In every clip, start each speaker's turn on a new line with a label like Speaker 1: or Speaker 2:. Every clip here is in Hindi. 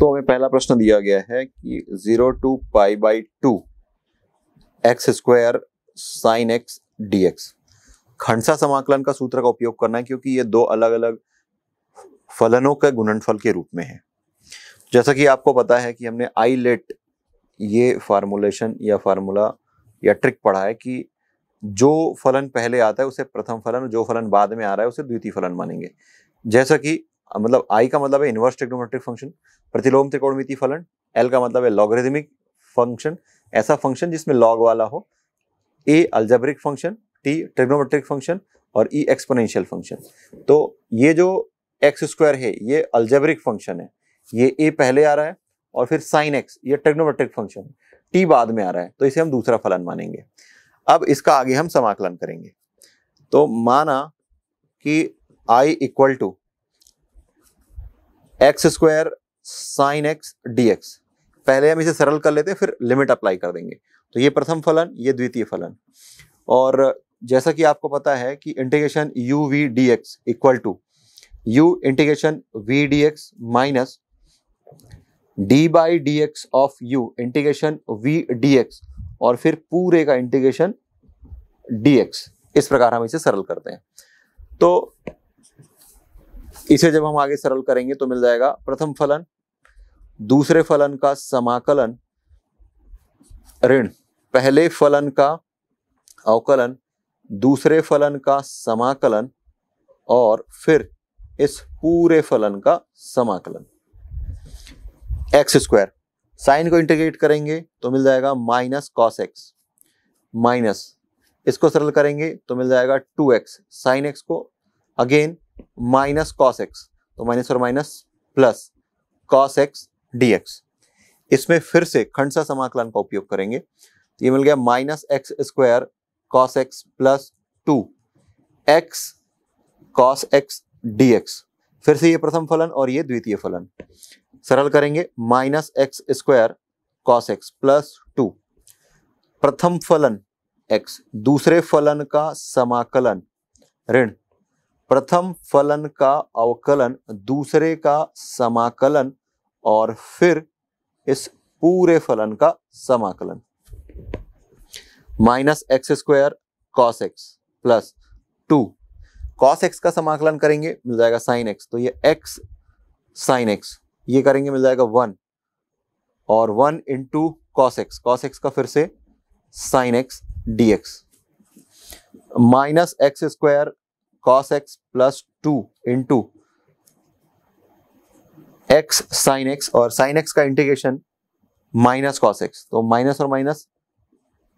Speaker 1: तो हमें पहला प्रश्न दिया गया है कि zero to pi by two X square sine X D X खंडसा समाकलन का सूत्र का उपयोग करना है क्योंकि ये दो अलग अलग फलनों के गुणनफल के रूप में है जैसा कि आपको पता है कि हमने आई लेट ये फार्मूलेशन या फार्मूला या ट्रिक पढ़ा है कि जो फलन पहले आता है उसे प्रथम फलन जो फलन बाद में आ रहा है उसे द्वितीय फलन मानेंगे जैसा कि मतलब आई का मतलब है इनवर्स ट्रिग्नोमेट्रिक फंक्शन प्रतिलोम त्रिकोणमिति फलन एल का मतलब है लॉगरिथमिक फंक्शन ऐसा फंक्शन जिसमें लॉग वाला हो A algebraic function T trigonometric function और ई एक्सपोनेंशियल फंक्शन तो ये जो एक्स स्क्वायर है ये अल्जेब्रिक फंक्शन है ये ए पहले आ रहा है और फिर साइन एक्स ये ट्रिग्नोमेट्रिक फंक्शन है टी बाद में आ रहा है तो इसे हम दूसरा फलन मानेंगे अब इसका आगे हम समाकलन करेंगे तो माना कि I equal to X square sine X D X पहले हम इसे सरल कर लेते हैं फिर लिमिट अप्लाई कर देंगे तो ये प्रथम फलन ये द्वितीय फलन और जैसा कि आपको पता है कि integration U V D x equal to U integration V D X minus D by D X of U integration V D X और फिर पूरे का इंटीग्रेशन डी एक्स इस प्रकार हम इसे सरल करते हैं तो इसे जब हम आगे सरल करेंगे तो मिल जाएगा प्रथम फलन दूसरे फलन का समाकलन ऋण पहले फलन का अवकलन दूसरे फलन का समाकलन और फिर इस पूरे फलन का समाकलन एक्स स्क्वायर साइन को इंटीग्रेट करेंगे तो मिल जाएगा माइनस कॉस एक्स माइनस इसको सरल करेंगे तो मिल जाएगा टू एक्स साइन एक्स को अगेन माइनस कॉस एक्स तो माइनस और minus plus cos X D X इसमें फिर से खंडसा समाकलन का उपयोग करेंगे तो ये मिल गया minus x square cos X plus two X cos X D X फिर से ये प्रथम फलन और ये द्वितीय फलन सरल करेंगे minus x square cos X plus two प्रथम फलन एक्स दूसरे फलन का समाकलन ऋण प्रथम फलन का अवकलन दूसरे का समाकलन और फिर इस पूरे फलन का समाकलन minus x square cos X plus two cos X का समाकलन करेंगे मिल जाएगा साइन एक्स तो ये एक्स साइन एक्स ये करेंगे मिल जाएगा वन और one into cos X cos X का फिर से sine X D X minus x square cos X plus two into X sine X और साइन एक्स का इंटीग्रेशन माइनस कॉस एक्स तो माइनस और माइनस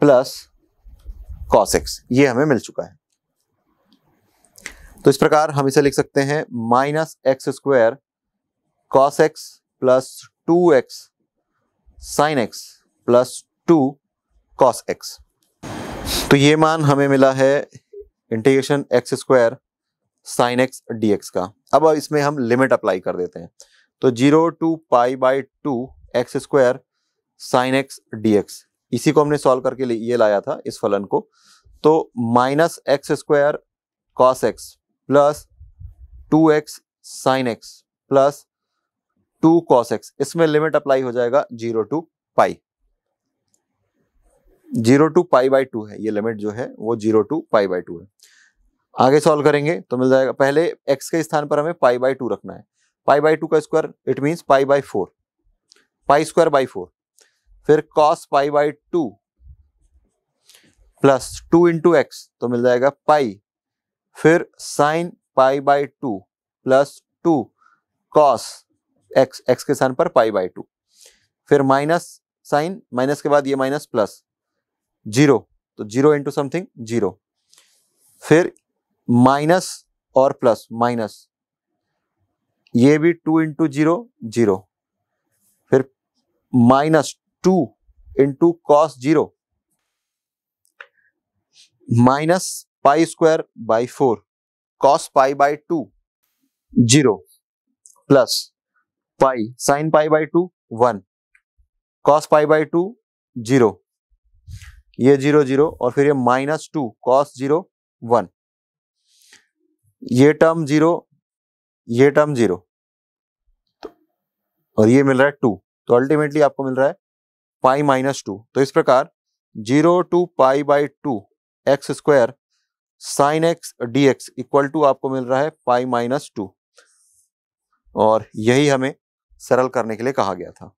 Speaker 1: प्लस कॉस एक्स ये हमें मिल चुका है तो इस प्रकार हम इसे लिख सकते हैं minus x square cos X plus two X sine X plus two cos X तो ये मान हमें मिला है integration X square sine X D का अब इसमें हम लिमिट अप्लाई कर देते हैं तो zero to pi by two X square sine X D इसी को हमने सॉल्व करके ये लाया था इस फलन को तो minus x square cos X plus two X sine X plus two cos X इसमें लिमिट अप्लाई हो जाएगा zero to pi zero to pi by two है ये लिमिट जो है वो zero to pi by two है आगे सॉल्व करेंगे तो मिल जाएगा पहले एक्स के स्थान पर हमें पाई बाई टू रखना है पाई बाई टू का square it means pi by four pi square by four फिर cos pi by two plus two into X तो मिल जाएगा पाई फिर sine pi by two plus two cos X X के स्थान पर पाई बाई टू फिर माइनस साइन माइनस के बाद ये माइनस प्लस जीरो तो जीरो इंटू समथिंग जीरो फिर माइनस और प्लस माइनस ये भी टू इंटू जीरो जीरो फिर minus two into cos zero minus pi square by four cos pi by two zero plus pi sine pi by two one cos pi by two zero ये जीरो जीरो और फिर ये minus two cos zero one ये टर्म जीरो ये टर्म जीरो तो, और ये मिल रहा है टू तो अल्टीमेटली आपको मिल रहा है पाई माइनस टू तो इस प्रकार zero to pi by two X square sine X D x equal to आपको मिल रहा है पाई माइनस टू और यही हमें सरल करने के लिए कहा गया था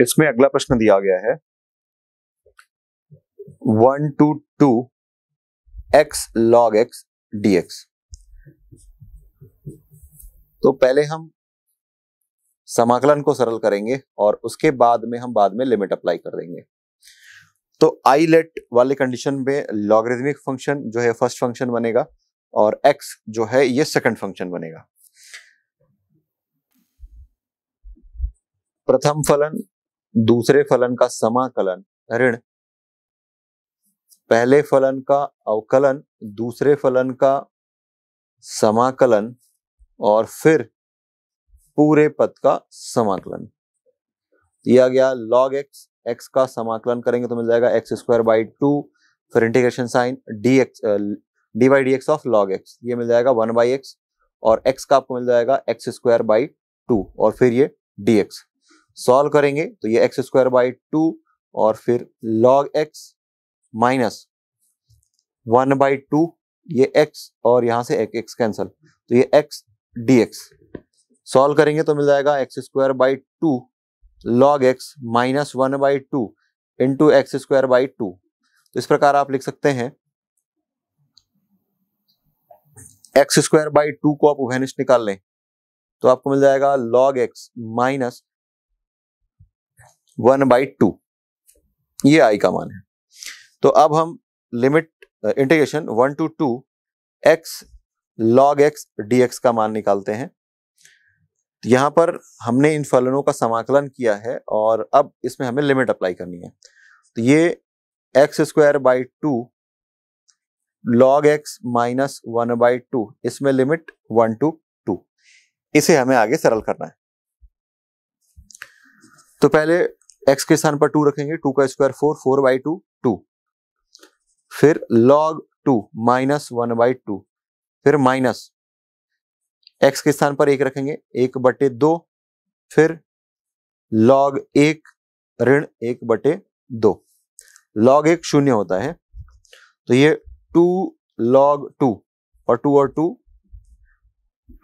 Speaker 1: इसमें अगला प्रश्न दिया गया है one to two X log X D X तो पहले हम समाकलन को सरल करेंगे और उसके बाद में हम बाद में लिमिट अप्लाई कर देंगे तो आई लेट वाले कंडीशन में लॉगरिथमिक फंक्शन जो है फर्स्ट फंक्शन बनेगा और एक्स जो है ये सेकंड फंक्शन बनेगा प्रथम फलन दूसरे फलन का समाकलन ऋण पहले फलन का अवकलन दूसरे फलन का समाकलन और फिर पूरे पद का समाकलन दिया गया log x x का समाकलन करेंगे तो मिल जाएगा एक्स स्क्वायर बाई टू फिर integration sine D X D by D X of log X ये मिल जाएगा वन बाई एक्स और x का आपको मिल जाएगा एक्स स्क्वायर बाई टू और फिर ये dx सॉल्व करेंगे तो ये एक्स स्क्वायर बाई टू और फिर log X minus one by two ये एक्स और यहां से एक एक्स कैंसल तो ये एक्स डी एक्स सॉल्व करेंगे तो मिल जाएगा X square by two log X minus one by two into X square by two तो इस प्रकार आप लिख सकते हैं एक्स स्क्वायर बाई टू को आप उभयनिष्ठ निकाल लें तो आपको मिल जाएगा log X minus one by two ये आई का मान है तो अब हम limit integration one to two X log X X का मान निकालते हैं यहां पर हमने इन फलनों का समाकलन किया है और अब इसमें हमें लिमिट अप्लाई करनी है तो ये X square by two log X minus one by two इसमें लिमिट वन टू टू इसे हमें आगे सरल करना है तो पहले एक्स के स्थान पर टू रखेंगे टू का square four four by two two फिर log two minus one by two फिर माइनस एक्स के स्थान पर एक रखेंगे एक बटे दो फिर लॉग एक ऋण एक बटे दो लॉग एक शून्य होता है तो ये टू लॉग टू और टू और टू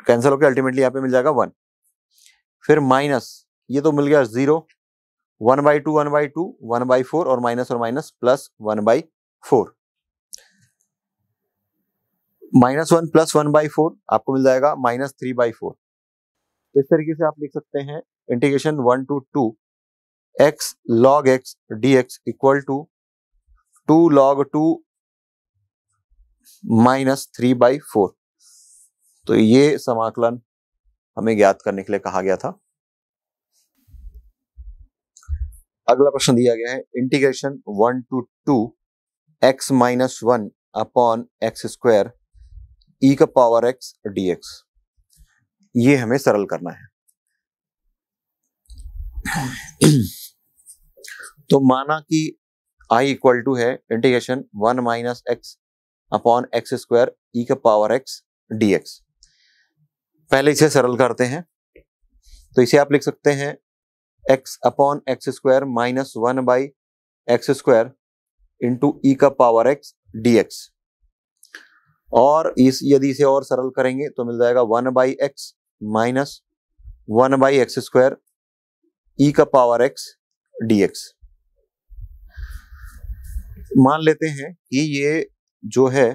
Speaker 1: कैंसिल होकर अल्टीमेटली यहां पे मिल जाएगा वन फिर माइनस ये तो मिल गया zero one by two one by two one by four और माइनस और minus plus one by four minus one plus one by four आपको मिल जाएगा माइनस थ्री बाई फोर तो इस तरीके से आप लिख सकते हैं integration one to two X log X D x equal to two log two minus three by four तो ये समाकलन हमें ज्ञात करने के लिए कहा गया था अगला प्रश्न दिया गया है integration one to two x minus one upon x square ई का पावर एक्स डीएक्स ये हमें सरल करना है तो माना कि आई इक्वल टू है integration one minus X upon x square ई का पावर एक्स डीएक्स पहले इसे सरल करते हैं तो इसे आप लिख सकते हैं X upon x square minus one by x square into E का पावर एक्स डी एक्स और इस यदि इसे और सरल करेंगे तो मिल जाएगा one by X minus one by x square ई का पावर एक्स डी एक्स मान लेते हैं कि ये जो है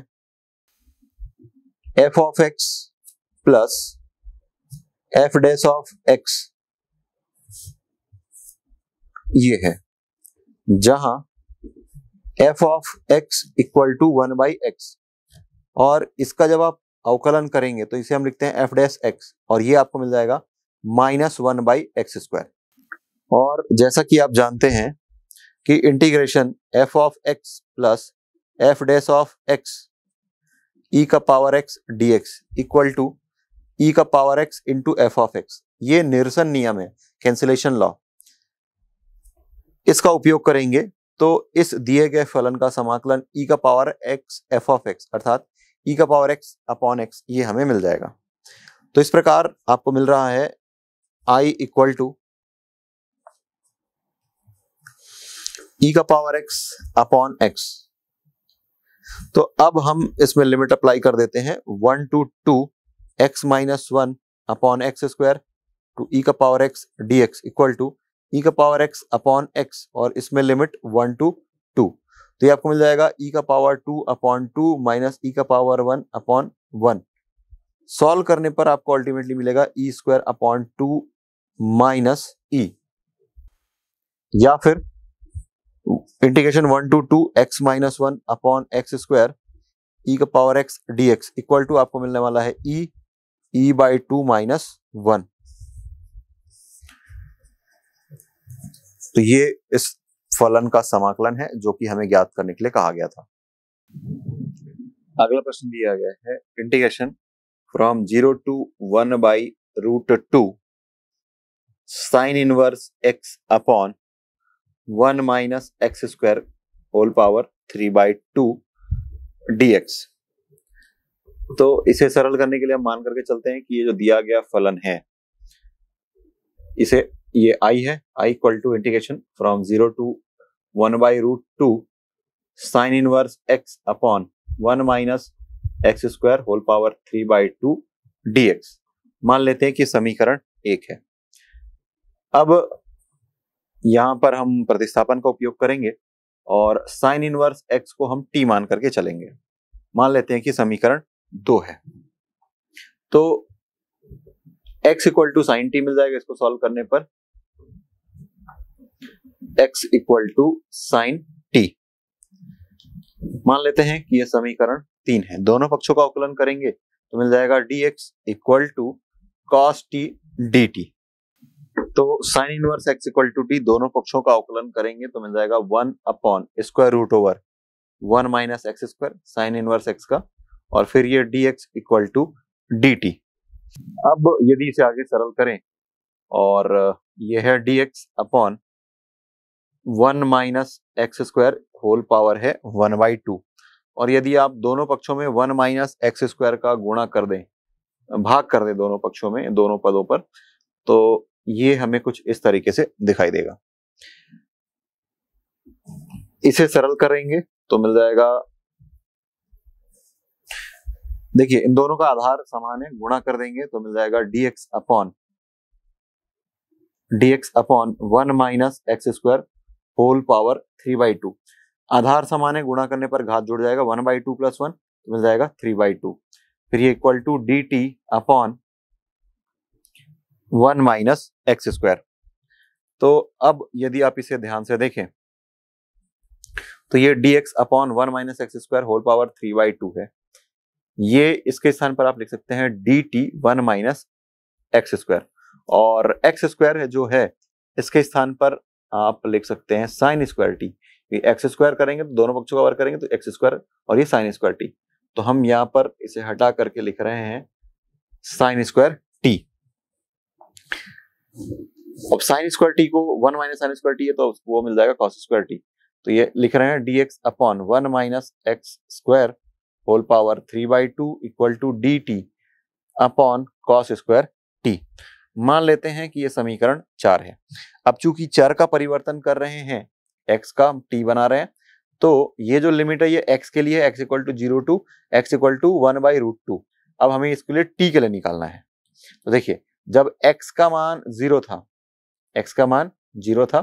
Speaker 1: f of x plus f dash of x ये है जहां f of x equal to one by x और इसका जब आप अवकलन करेंगे तो इसे हम लिखते हैं एफ डैश एक्स और ये आपको मिल जाएगा minus one by x square और जैसा कि आप जानते हैं कि integration f of x plus f dash of x e का power x D x equal to e का power x into f of x ये निरसन नियम है कैंसिलेशन लॉ इसका उपयोग करेंगे तो इस दिए गए फलन का समाकलन e का power x f of x अर्थात e का पावर x अपॉन x ये हमें मिल जाएगा तो इस प्रकार आपको मिल रहा है i इक्वल टू e का पावर x अपॉन x तो अब हम इसमें लिमिट अप्लाई कर देते हैं one to two x minus one upon x square to e का power x D x equal to e e का पावर एक्स अपॉन एक्स और इसमें लिमिट वन टू टू तो ये आपको मिल जाएगा ई e का power two upon two minus e का power one upon one solve करने पर आपको अल्टीमेटली मिलेगा e square upon two minus e या फिर integration one to two x minus one upon x square ई का power x D x equal to आपको मिलने वाला है e e by two minus one तो ये इस फलन का समाकलन है जो कि हमें ज्ञात करने के लिए कहा गया था अगला प्रश्न दिया गया है integration from zero to one by root two sine inverse x upon one minus x square whole power three by two d x तो इसे सरल करने के लिए हम मान करके चलते हैं कि ये जो दिया गया फलन है इसे ये आई है I equal to integration from zero to one by root two sine inverse x upon one minus x square whole power three by two d x मान लेते हैं कि समीकरण एक है अब यहां पर हम प्रतिस्थापन का उपयोग करेंगे और साइन इनवर्स एक्स को हम टी मान करके चलेंगे मान लेते हैं कि समीकरण दो है तो x equal to sine t मिल जाएगा इसको सॉल्व करने पर x equal to sine t मान लेते हैं कि यह समीकरण तीन है दोनों पक्षों का अवकलन करेंगे तो मिल जाएगा d x equal to cos t d t तो sine inverse x equal to t दोनों पक्षों का अवकलन करेंगे तो मिल जाएगा one upon square root over one minus x square sine inverse x का और फिर ये d x equal to d t अब यदि इसे आगे सरल करें और यह है d x upon one minus x square whole power है वन बाई टू और यदि आप दोनों पक्षों में वन माइनस एक्स स्क्वायर का गुणा कर दें भाग कर दें दोनों पक्षों में दोनों पदों पर तो ये हमें कुछ इस तरीके से दिखाई देगा इसे सरल करेंगे तो मिल जाएगा देखिए इन दोनों का आधार समान है गुणा कर देंगे तो मिल जाएगा dx upon dx upon one minus x square whole power three by two आधार समान है गुणा करने पर घात जुड़ जाएगा one by two plus one मिल जाएगा थ्री बाई टू फिर ये equal to d t upon one minus x square तो अब यदि आप इसे ध्यान से देखें तो ये d x upon one minus x square whole power three by two है ये इसके स्थान पर आप लिख सकते हैं d t one minus x square और एक्स स्क्वायर जो है इसके स्थान पर आप लिख सकते हैं sine square t x square करेंगे तो दोनों पक्षों का वर्ग करेंगे तो एक्स स्क्वायर और ये साइन स्क्वायर टी तो हम यहां पर इसे हटा करके लिख रहे हैं साइन स्क्वायर टी अब साइन स्क्वायर टी को one minus sine square t है तो वो मिल जाएगा कॉस स्क्वायर टी तो ये लिख रहे हैं d x upon one minus x square whole power three by two equal to d t upon cos square t मान लेते हैं कि ये समीकरण चार है अब चूंकि चार का परिवर्तन कर रहे हैं एक्स का हम टी बना रहे हैं तो ये जो लिमिट है ये एक्स के लिए x equal to zero to x equal to one by root two अब हमें इसके लिए टी के लिए निकालना है तो देखिए जब एक्स का मान जीरो था एक्स का मान जीरो था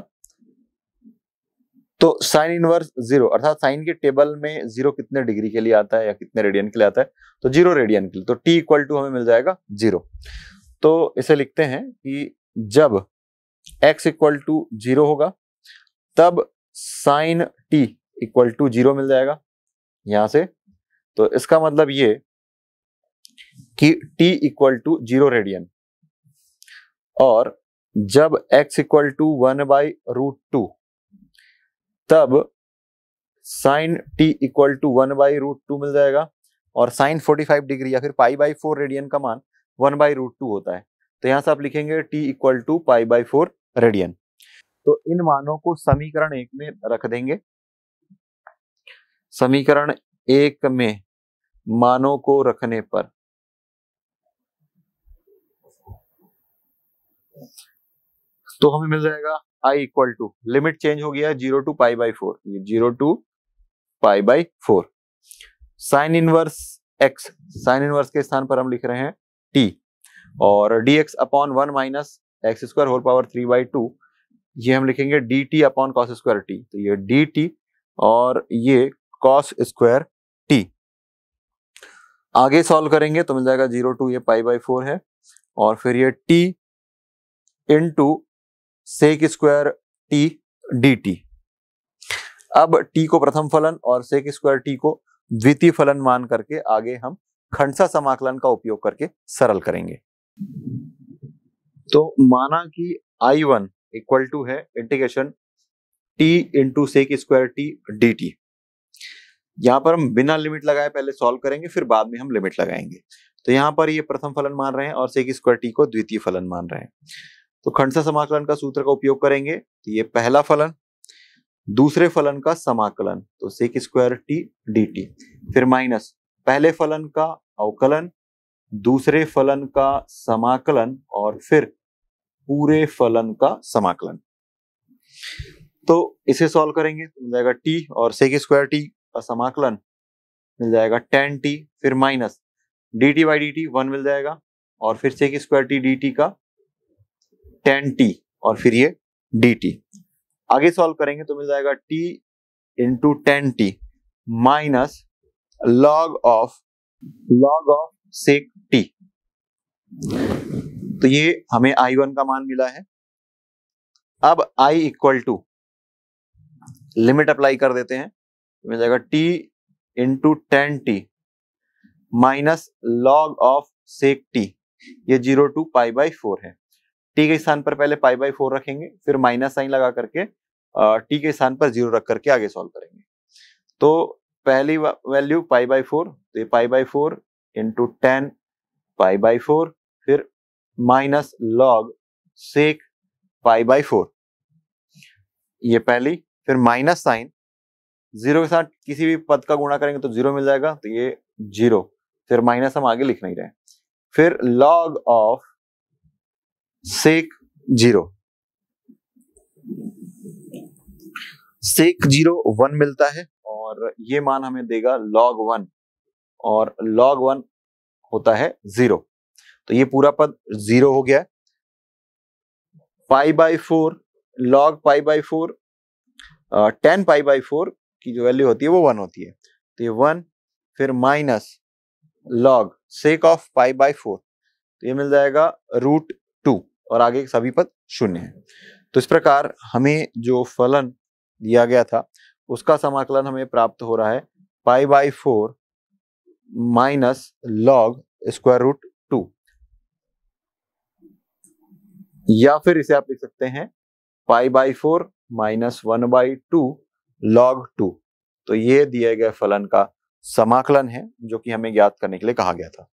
Speaker 1: तो साइन इनवर्स जीरो अर्थात साइन के टेबल में जीरो कितने डिग्री के लिए आता है या कितने रेडियन के लिए आता है तो जीरो रेडियन के लिए तो टी इक्वल टू हमें मिल जाएगा जीरो तो इसे लिखते हैं कि जब x इक्वल टू जीरो होगा तब sine t equal to zero मिल जाएगा यहां से तो इसका मतलब ये कि t equal to zero radian और जब x equal to one by root two तब sine t equal to one by root two मिल जाएगा और साइन 45 डिग्री या फिर पाई बाई फोर रेडियन का मान वन बाई रूट टू होता है तो यहाँ से आप लिखेंगे t equal to pi by four radian तो इन मानों को समीकरण एक में रख देंगे समीकरण एक में मानों को रखने पर तो हमें मिल जाएगा I equal to limit change हो गया zero to pi by four zero to pi by four sine inverse x sine inverse के स्थान पर हम लिख रहे हैं टी और d x upon one minus x square whole power three by two ये हम लिखेंगे d t upon cos square t तो ये डी टी और ये कॉस स्क्वायर टी आगे सॉल्व करेंगे तो मिल जाएगा जीरो टू ये पाई बाई फोर है और फिर ये t into sec square t d t अब टी को प्रथम फलन और सेक स्क्वायर टी को द्वितीय फलन मान करके आगे हम खंडसा समाकलन का उपयोग करके सरल करेंगे तो माना कि आई वन इक्वल टू है integration t into sec square t d t यहां पर हम बिना लिमिट लगाए पहले सॉल्व करेंगे फिर बाद में हम लिमिट लगाएंगे तो यहां पर ये प्रथम फलन मान रहे हैं और सेक स्क्वायर टी को द्वितीय फलन मान रहे हैं तो खंडसा समाकलन का सूत्र का उपयोग करेंगे तो ये पहला फलन दूसरे फलन का समाकलन तो sec square t d t फिर माइनस पहले फलन का अवकलन दूसरे फलन का समाकलन और फिर पूरे फलन का समाकलन तो इसे सॉल्व करेंगे तो मिल जाएगा टी और सेक स्क्वायर टी का समाकलन मिल जाएगा टेन टी फिर minus d t by d t one मिल जाएगा और फिर sec square t d t का टेन टी और फिर ये डी टी आगे सॉल्व करेंगे तो मिल जाएगा t into tan t minus log of log of sec t तो ये हमें आई वन का मान मिला है अब I equal to limit apply कर देते हैं मिल जाएगा t into tan t minus log of sec t ये zero to pi by four है टी के स्थान पर पहले पाई बाई फोर रखेंगे फिर माइनस साइन लगा करके टी के स्थान पर जीरो रख करके आगे सॉल्व करेंगे तो पहली वैल्यू पाई बाई फोर तो ये pi by four into tan pi by four फिर minus log sec pi by four ये पहली फिर माइनस साइन जीरो के साथ किसी भी पद का गुणा करेंगे तो जीरो मिल जाएगा तो ये जीरो फिर माइनस हम आगे लिख नहीं रहे फिर log of sec zero sec zero one मिलता है और ये मान हमें देगा लॉग वन और लॉग वन होता है जीरो तो ये पूरा पद जीरो हो गया pi by four log pi by four tan pi by four की जो वैल्यू होती है वो वन होती है तो ये वन फिर minus log sec of pi by four तो ये मिल जाएगा रूट टू और आगे सभी पद शून्य है तो इस प्रकार हमें जो फलन दिया गया था उसका समाकलन हमें प्राप्त हो रहा है pi by four minus log square root two या फिर इसे आप लिख सकते हैं pi by four minus one by two log two तो ये दिए गए फलन का समाकलन है जो कि हमें ज्ञात करने के लिए कहा गया था